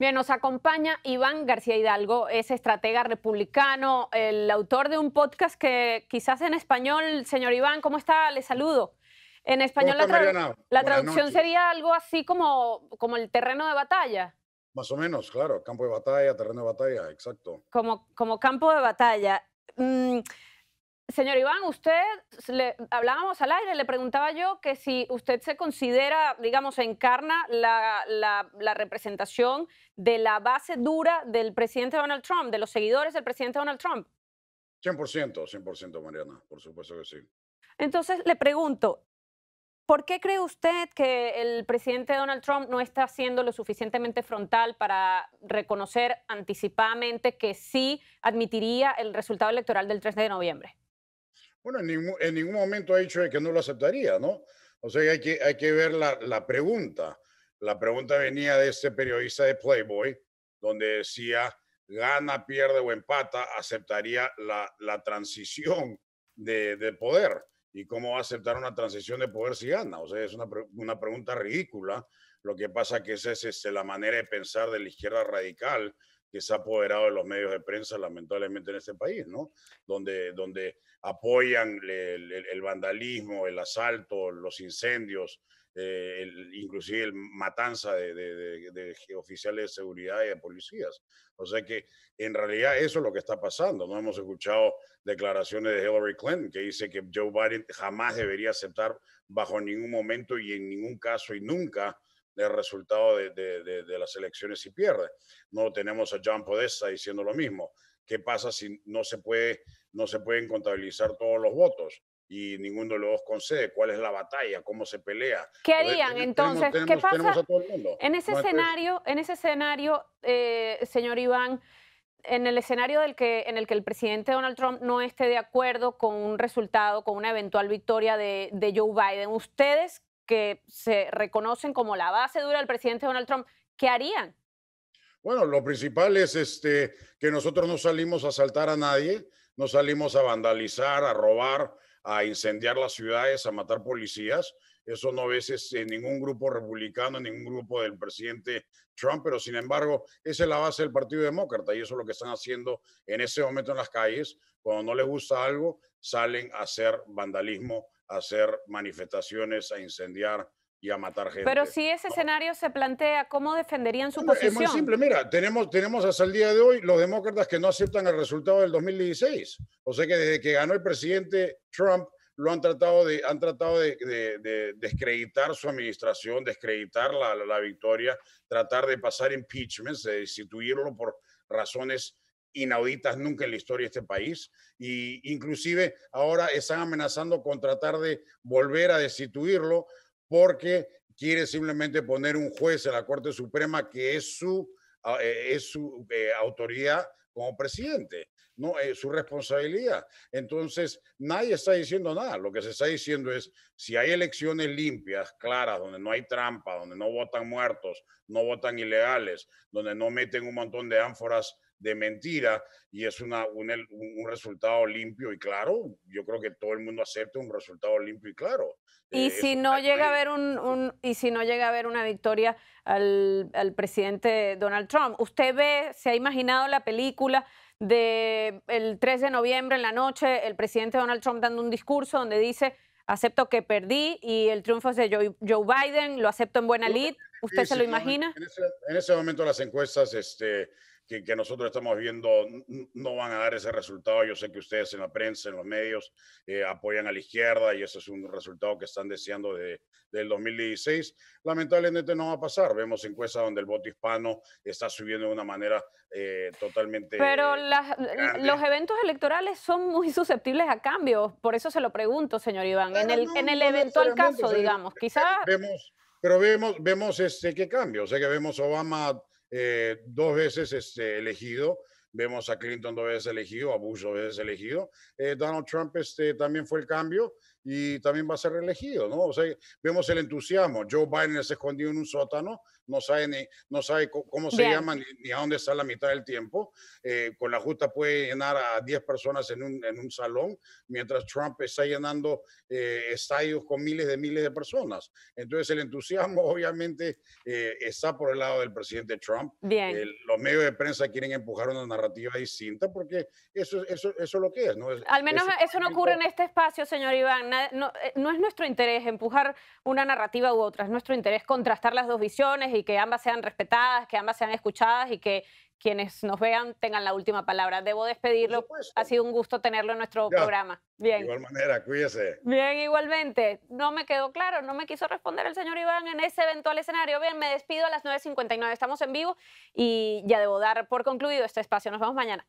Bien, nos acompaña Iván García Hidalgo, es estratega republicano, el autor de un podcast que quizás en español, señor Iván, ¿cómo está? Le saludo. En español la, traducción sería algo así como, como el terreno de batalla. Más o menos, claro, campo de batalla, terreno de batalla, exacto. Como, como campo de batalla. Mm, Señor Iván, usted, le, hablábamos al aire, le preguntaba yo que si usted se considera, digamos, encarna la, la, representación de la base dura del presidente Donald Trump, de los seguidores del presidente Donald Trump. 100%, 100%, Mariana, por supuesto que sí. Entonces, le pregunto, ¿por qué cree usted que el presidente Donald Trump no está siendo lo suficientemente frontal para reconocer anticipadamente que sí admitiría el resultado electoral del 3 de noviembre? Bueno, en ningún, momento ha dicho que no lo aceptaría, ¿no? O sea, hay que, hay ver la, pregunta. La pregunta venía de este periodista de Playboy, donde decía, gana, pierde o empata, aceptaría la, transición de, poder. ¿Y cómo va a aceptar una transición de poder si gana? O sea, es una, pregunta ridícula. Lo que pasa que esa es este, la manera de pensar de la izquierda radical, que se ha apoderado de los medios de prensa, lamentablemente, en este país, ¿no? Donde, donde apoyan el, vandalismo, el asalto, los incendios, eh, inclusive el matanza de, de, oficiales de seguridad y de policías. O sea que en realidad eso es lo que está pasando. No hemos escuchado declaraciones de Hillary Clinton que dice que Joe Biden jamás debería aceptar bajo ningún momento y en ningún caso y nunca el resultado de, las elecciones si pierde. No tenemos a John Podesta diciendo lo mismo. ¿Qué pasa si no se, puede, no se pueden contabilizar todos los votos y ninguno de los dos concede? ¿Cuál es la batalla? ¿Cómo se pelea? ¿Qué harían Entonces, ¿Qué pasa? en ese escenario, en ese escenario, eh, señor Iván, en el escenario del que, en el que el presidente Donald Trump no esté de acuerdo con un resultado, con una eventual victoria de, de Joe Biden, ¿ustedes que se reconocen como la base dura del presidente Donald Trump, ¿qué harían? Bueno, lo principal es este, que nosotros no salimos a asaltar a nadie, no salimos a vandalizar, a robar, a incendiar las ciudades, a matar policías. Eso no veces en este, ningún grupo republicano, en ningún grupo del presidente Trump, pero sin embargo, esa es la base del Partido Demócrata y eso es lo que están haciendo en ese momento en las calles. Cuando no les gusta algo, salen a hacer vandalismo, hacer manifestaciones, a incendiar y a matar gente. Pero si ese escenario se plantea, ¿cómo defenderían su posición? Es muy simple, mira, tenemos, tenemos hasta el día de hoy los demócratas que no aceptan el resultado del 2016. O sea que desde que ganó el presidente Trump, lo han tratado de, han tratado de, descreditar su administración, descreditar la, victoria, tratar de pasar impeachments, de destituirlo por razones inauditas nunca en la historia de este país. Y inclusive ahora están amenazando con tratar de volver a destituirlo porque quiere simplemente poner un juez en la Corte Suprema que es su, ah, eh, es su eh, autoridad como presidente, no es eh, su responsabilidad. Entonces, nadie está diciendo nada. Lo que se está diciendo es, si hay elecciones limpias, claras, donde no hay trampa, donde no votan muertos, no votan ilegales, donde no meten un montón de ánforas de mentira y es una, un, un, resultado limpio y claro. Yo creo que todo el mundo acepta un resultado limpio y claro. Y eh, si no llega a haber un, un, y si no llega a haber una victoria al, al presidente Donald Trump, usted ve, se ha imaginado la película de el 3 de noviembre en la noche, el presidente Donald Trump dando un discurso donde dice acepto que perdí y el triunfo es de Joe, Biden, lo acepto en buena lid. ¿Usted se lo imagina? En ese, en ese, momento las encuestas este, que, nosotros estamos viendo no van a dar ese resultado. Yo sé que ustedes en la prensa, en los medios, eh, apoyan a la izquierda y ese es un resultado que están deseando desde el 2016. Lamentablemente no va a pasar. Vemos encuestas donde el voto hispano está subiendo de una manera eh, totalmente... Pero los eventos electorales son muy susceptibles a cambios. Por eso se lo pregunto, señor Iván. en ah, el, en el eventual caso, digamos, quizás... Vemos, pero vemos, vemos este, qué cambio. O sea que vemos Obama eh, dos veces eh, elegido. Vemos a Clinton dos veces elegido, a Bush dos veces elegido. Eh, Donald Trump este, también fue el cambio y también va a ser reelegido, ¿no? O sea, vemos el entusiasmo. Joe Biden se escondió en un sótano, no sabe ni no sabe cómo se llama ni, a dónde está la mitad del tiempo. Eh, con la justa puede llenar a 10 personas en un, en un salón, mientras Trump está llenando eh, estadios con miles de miles de personas. Entonces el entusiasmo obviamente eh, está por el lado del presidente Trump. Bien. los medios de prensa quieren empujar una narrativa distinta porque eso, eso, eso es lo que es. ¿no? Al menos eso no ocurre en este espacio, señor Iván eh, no, es nuestro interés empujar una narrativa u otra, es nuestro interés contrastar las dos visiones y que ambas sean respetadas, que ambas sean escuchadas y que quienes nos vean tengan la última palabra. Debo despedirlo, ha sido un gusto tenerlo en nuestro programa. Bien. De igual manera, cuídese. Bien, igualmente. No me quedó claro, no me quiso responder el señor Iván en ese eventual escenario. Bien, me despido a las 9.59, estamos en vivo y ya debo dar por concluido este espacio. Nos vemos mañana.